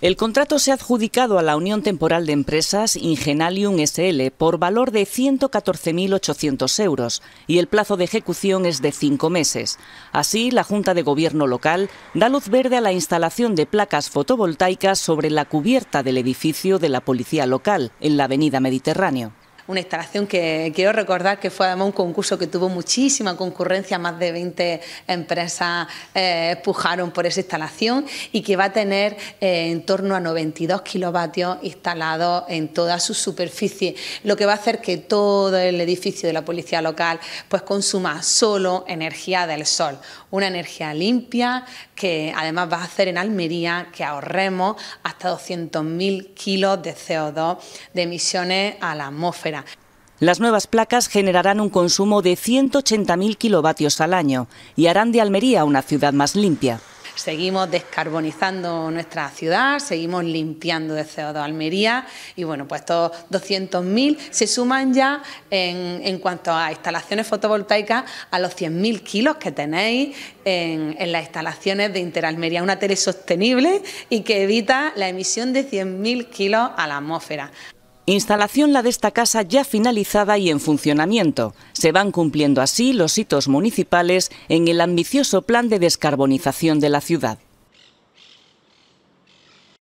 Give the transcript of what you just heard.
El contrato se ha adjudicado a la Unión Temporal de Empresas Ingenalium SL por valor de 114.800 euros y el plazo de ejecución es de cinco meses. Así, la Junta de Gobierno local da luz verde a la instalación de placas fotovoltaicas sobre la cubierta del edificio de la Policía Local, en la Avenida Mediterráneo una instalación que quiero recordar que fue además un concurso que tuvo muchísima concurrencia, más de 20 empresas empujaron eh, pujaron por esa instalación y que va a tener eh, en torno a 92 kilovatios instalados en toda su superficie, lo que va a hacer que todo el edificio de la policía local pues consuma solo energía del sol, una energía limpia que además va a hacer en Almería que ahorremos hasta 200.000 kilos de CO2 de emisiones a la atmósfera. Las nuevas placas generarán un consumo de 180.000 kilovatios al año y harán de Almería una ciudad más limpia. Seguimos descarbonizando nuestra ciudad, seguimos limpiando de CO2 Almería y bueno, pues estos 200.000 se suman ya en, cuanto a instalaciones fotovoltaicas a los 100.000 kilos que tenéis en, en, las instalaciones de Interalmería, una tele sostenible y que evita la emisión de 100.000 kilos a la atmósfera. Instalación la de esta casa ya finalizada y en funcionamiento. Se van cumpliendo así los hitos municipales en el ambicioso plan de descarbonización de la ciudad.